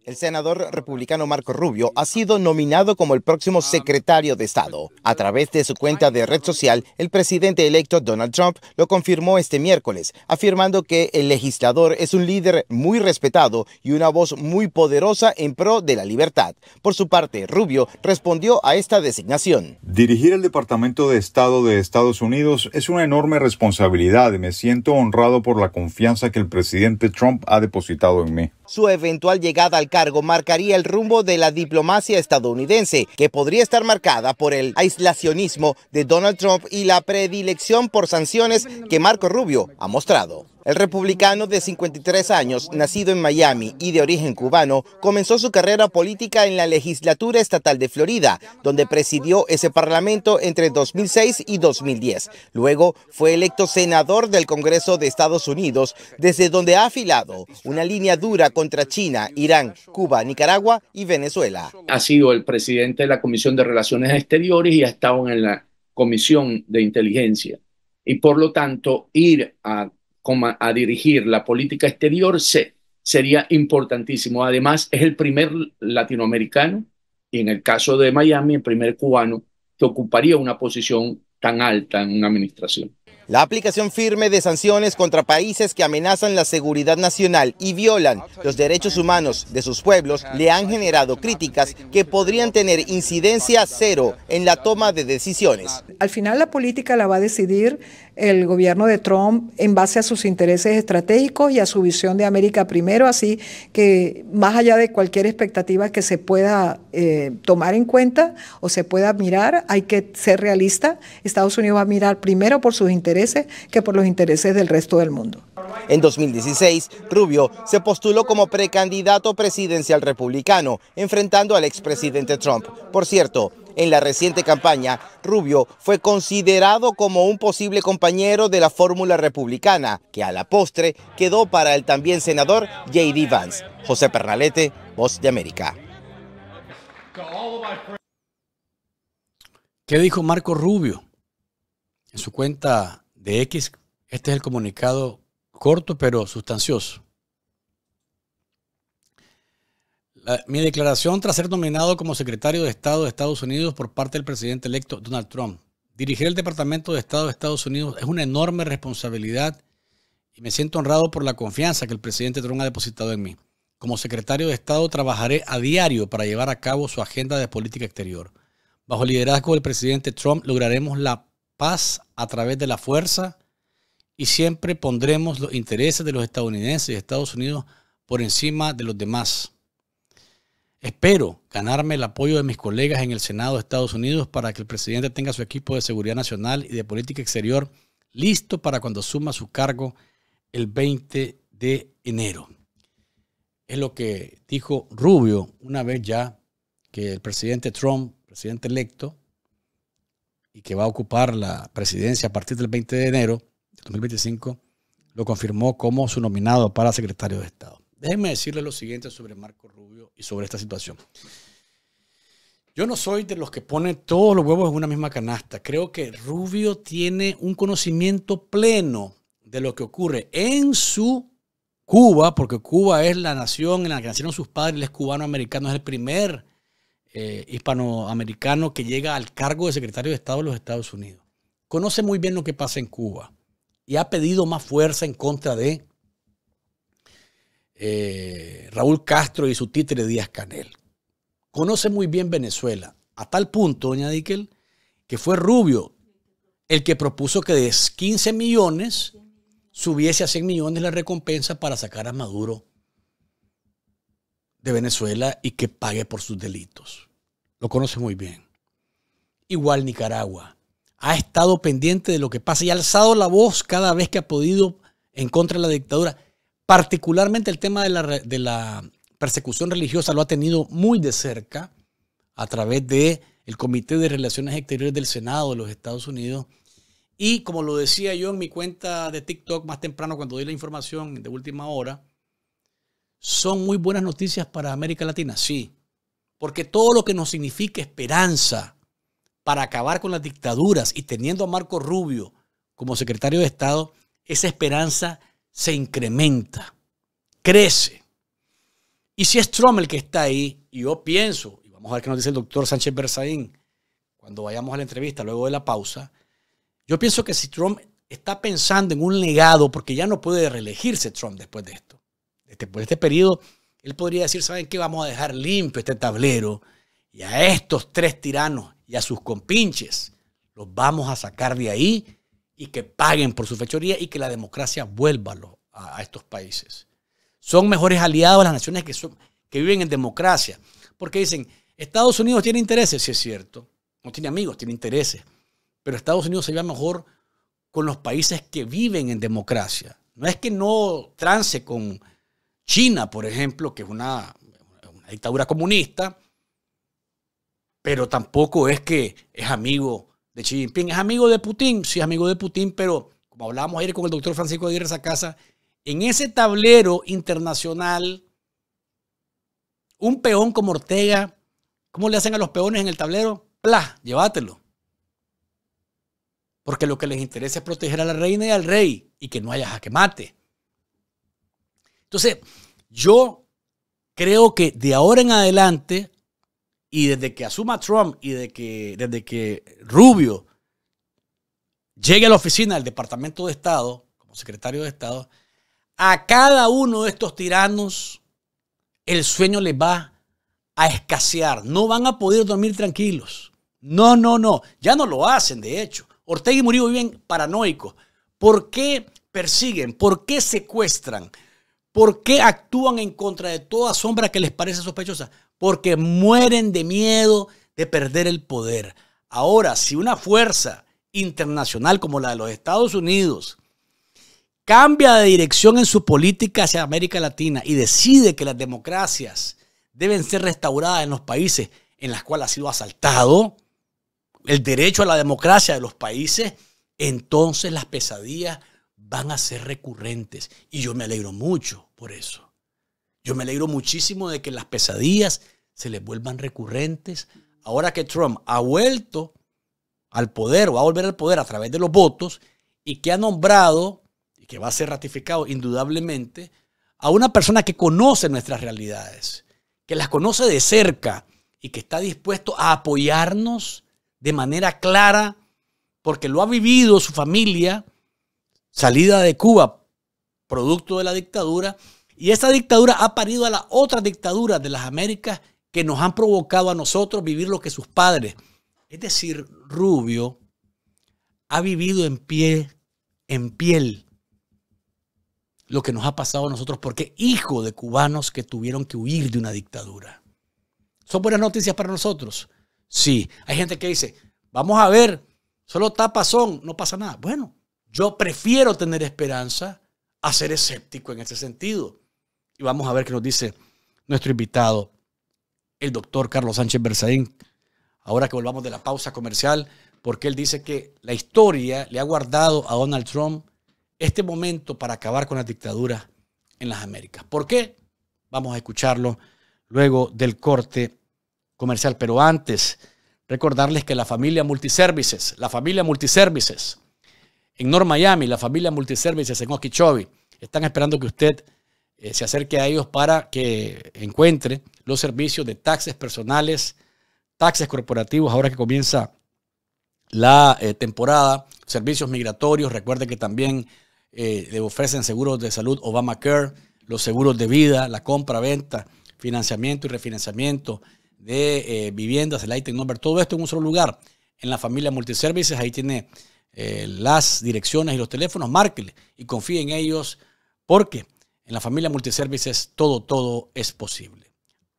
S8: El senador republicano Marco Rubio ha sido nominado como el próximo secretario de Estado. A través de su cuenta de red social, el presidente electo Donald Trump lo confirmó este miércoles, afirmando que el legislador es un líder muy respetado y una voz muy poderosa en pro de la libertad. Por su parte, Rubio respondió a esta designación.
S2: Dirigir el Departamento de Estado de Estados Unidos es una enorme responsabilidad y me siento honrado por la confianza que el presidente Trump ha depositado en mí.
S8: Su eventual llegada al cargo marcaría el rumbo de la diplomacia estadounidense, que podría estar marcada por el aislacionismo de Donald Trump y la predilección por sanciones que Marco Rubio ha mostrado. El republicano de 53 años, nacido en Miami y de origen cubano, comenzó su carrera política en la legislatura estatal de Florida, donde presidió ese parlamento entre 2006 y 2010. Luego fue electo senador del Congreso de Estados Unidos, desde donde ha afilado una línea dura contra China, Irán, Cuba, Nicaragua y Venezuela.
S1: Ha sido el presidente de la Comisión de Relaciones Exteriores y ha estado en la Comisión de Inteligencia. Y por lo tanto, ir a a dirigir la política exterior se, sería importantísimo. Además, es el primer latinoamericano y en el caso de Miami, el primer cubano que ocuparía una posición tan alta en una administración.
S8: La aplicación firme de sanciones contra países que amenazan la seguridad nacional y violan los derechos humanos de sus pueblos le han generado críticas que podrían tener incidencia cero en la toma de decisiones.
S2: Al final la política la va a decidir el gobierno de Trump en base a sus intereses estratégicos y a su visión de América primero, así que más allá de cualquier expectativa que se pueda eh, tomar en cuenta o se pueda mirar, hay que ser realista. Estados Unidos va a mirar primero por sus intereses que por los intereses del
S8: resto del mundo. En 2016, Rubio se postuló como precandidato presidencial republicano, enfrentando al expresidente Trump. Por cierto, en la reciente campaña, Rubio fue considerado como un posible compañero de la fórmula republicana, que a la postre quedó para el también senador J.D. Vance. José Pernalete, Voz de América.
S1: ¿Qué dijo Marco Rubio? En su cuenta de X, este es el comunicado corto pero sustancioso. mi declaración tras ser nominado como secretario de Estado de Estados Unidos por parte del presidente electo Donald Trump. Dirigir el Departamento de Estado de Estados Unidos es una enorme responsabilidad y me siento honrado por la confianza que el presidente Trump ha depositado en mí. Como secretario de Estado trabajaré a diario para llevar a cabo su agenda de política exterior. Bajo el liderazgo del presidente Trump lograremos la paz a través de la fuerza, y siempre pondremos los intereses de los estadounidenses y Estados Unidos por encima de los demás. Espero ganarme el apoyo de mis colegas en el Senado de Estados Unidos para que el presidente tenga su equipo de seguridad nacional y de política exterior listo para cuando asuma su cargo el 20 de enero. Es lo que dijo Rubio una vez ya que el presidente Trump, presidente electo, y que va a ocupar la presidencia a partir del 20 de enero, 2025 lo confirmó como su nominado para secretario de Estado. Déjenme decirles lo siguiente sobre Marco Rubio y sobre esta situación. Yo no soy de los que pone todos los huevos en una misma canasta. Creo que Rubio tiene un conocimiento pleno de lo que ocurre en su Cuba, porque Cuba es la nación en la que nacieron sus padres, él es cubano-americano, es el primer hispano eh, hispanoamericano que llega al cargo de secretario de Estado de los Estados Unidos. Conoce muy bien lo que pasa en Cuba y ha pedido más fuerza en contra de eh, Raúl Castro y su títere Díaz Canel. Conoce muy bien Venezuela, a tal punto, doña Díquel, que fue Rubio el que propuso que de 15 millones subiese a 100 millones la recompensa para sacar a Maduro de Venezuela y que pague por sus delitos. Lo conoce muy bien. Igual Nicaragua ha estado pendiente de lo que pasa y ha alzado la voz cada vez que ha podido en contra de la dictadura. Particularmente el tema de la, persecución religiosa lo ha tenido muy de cerca a través de Comité de Relaciones Exteriores del Senado de los Estados Unidos. Y como lo decía yo en mi cuenta de TikTok más temprano cuando doy la información de última hora, son muy buenas noticias para América Latina, sí, porque todo lo que nos significa esperanza, para acabar con las dictaduras y teniendo a Marco Rubio como secretario de Estado, esa esperanza se incrementa, crece. Y si es Trump el que está ahí, y yo pienso, y vamos a ver qué nos dice el doctor Sánchez Berzaín cuando vayamos a la entrevista luego de la pausa, yo pienso que si Trump está pensando en un legado, porque ya no puede reelegirse Trump después de esto, después de este periodo, él podría decir, ¿saben qué? Vamos a dejar limpio este tablero y a estos tres tiranos y a sus compinches. Los vamos a sacar de ahí y que paguen por su fechoría y que la democracia vuelva a, estos países. Son mejores aliados las naciones que, son, que viven en democracia. Porque dicen, Estados Unidos tiene intereses, si es cierto. No tiene amigos, tiene intereses. Pero Estados Unidos se ve mejor con los países que viven en democracia. No es que no trance con China, por ejemplo, que es una dictadura comunista, pero tampoco es que es amigo de Xi Jinping. ¿Es amigo de Putin? Sí, es amigo de Putin, pero como hablábamos ayer con el doctor Francisco Aguirre Casa, en ese tablero internacional, un peón como Ortega, ¿cómo le hacen a los peones en el tablero? ¡Pla! Llévatelo. Porque lo que les interesa es proteger a la reina y al rey y que no haya jaque mate. Entonces, yo creo que de ahora en adelante y desde que asuma Trump y desde que, desde que Rubio llegue a la oficina del Departamento de Estado, como secretario de Estado, a cada uno de estos tiranos el sueño les va a escasear. No van a poder dormir tranquilos. No, no, no. Ya no lo hacen, de hecho. Ortega y Murillo viven paranoicos. ¿Por qué persiguen? ¿Por qué secuestran? ¿Por qué actúan en contra de toda sombra que les parece sospechosa? porque mueren de miedo de perder el poder. Ahora, si una fuerza internacional como la de los Estados Unidos cambia de dirección en su política hacia América Latina y decide que las democracias deben ser restauradas en los países en los cuales ha sido asaltado, el derecho a la democracia de los países, entonces las pesadillas van a ser recurrentes. Y yo me alegro mucho por eso. Yo me alegro muchísimo de que las pesadillas se les vuelvan recurrentes. Ahora que Trump ha vuelto al poder, o va a volver al poder a través de los votos, y que ha nombrado, y que va a ser ratificado indudablemente, a una persona que conoce nuestras realidades, que las conoce de cerca y que está dispuesto a apoyarnos de manera clara, porque lo ha vivido su familia, salida de Cuba, producto de la dictadura, y esta dictadura ha parido a la otras dictadura de las Américas que nos han provocado a nosotros vivir lo que sus padres. Es decir, Rubio ha vivido en pie, en piel lo que nos ha pasado a nosotros porque hijo de cubanos que tuvieron que huir de una dictadura. ¿Son buenas noticias para nosotros? Sí. Hay gente que dice, vamos a ver, solo tapas son, no pasa nada. Bueno, yo prefiero tener esperanza a ser escéptico en ese sentido. Y vamos a ver qué nos dice nuestro invitado, el doctor Carlos Sánchez Berzaín. Ahora que volvamos de la pausa comercial, porque él dice que la historia le ha guardado a Donald Trump este momento para acabar con la dictadura en las Américas. ¿Por qué? Vamos a escucharlo luego del corte comercial. Pero antes, recordarles que la familia Multiservices, la familia Multiservices en North Miami, la familia Multiservices en Okeechobee, están esperando que usted eh, se acerque a ellos para que encuentre los servicios de taxes personales, taxes corporativos, ahora que comienza la eh, temporada, servicios migratorios, recuerde que también eh, le ofrecen seguros de salud Obamacare, los seguros de vida, la compra-venta, financiamiento y refinanciamiento de viviendas, el item number, todo esto en un solo lugar, en la familia Multiservices, ahí tiene las direcciones y los teléfonos, márquenle y confíe en ellos porque en la familia Multiservices todo, todo es posible.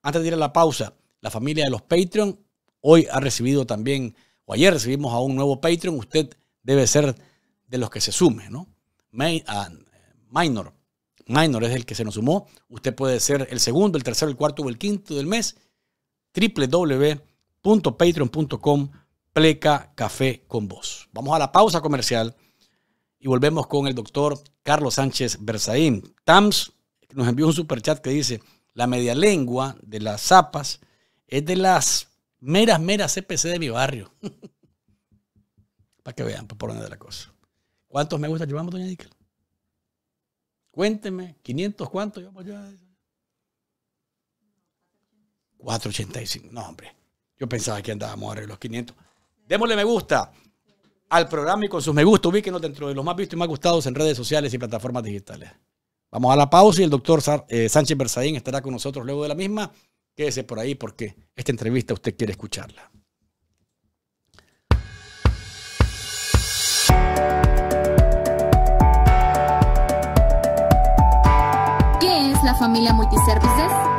S1: Antes de ir a la pausa, la familia de los Patreon hoy ha recibido también, o ayer recibimos a un nuevo Patreon, usted debe ser de los que se sume, ¿no? Ah, Minor. Minor es el que se nos sumó. Usted puede ser el segundo, el tercero, el cuarto o el quinto del mes. www.patreon.com pleca café con vos. Vamos a la pausa comercial y volvemos con el doctor Carlos Sánchez Berzaín. Tams nos envió un superchat que dice, la medialengua de las zapas es de las meras, meras CPC de mi barrio. Para que vean, por dónde de la cosa. ¿Cuántos me gusta llevamos, doña Díquel? Cuénteme, ¿500 cuántos llevamos pues, 485. No, hombre. Yo pensaba que andábamos arriba de los 500. Démosle me gusta al programa y con sus me gusta. Ubíquenos dentro de los más vistos y más gustados en redes sociales y plataformas digitales. Vamos a la pausa y el doctor eh, Sánchez Berzaín estará con nosotros luego de la misma. Quédese por ahí porque esta entrevista usted quiere escucharla.
S6: ¿Qué es la familia Multiservices?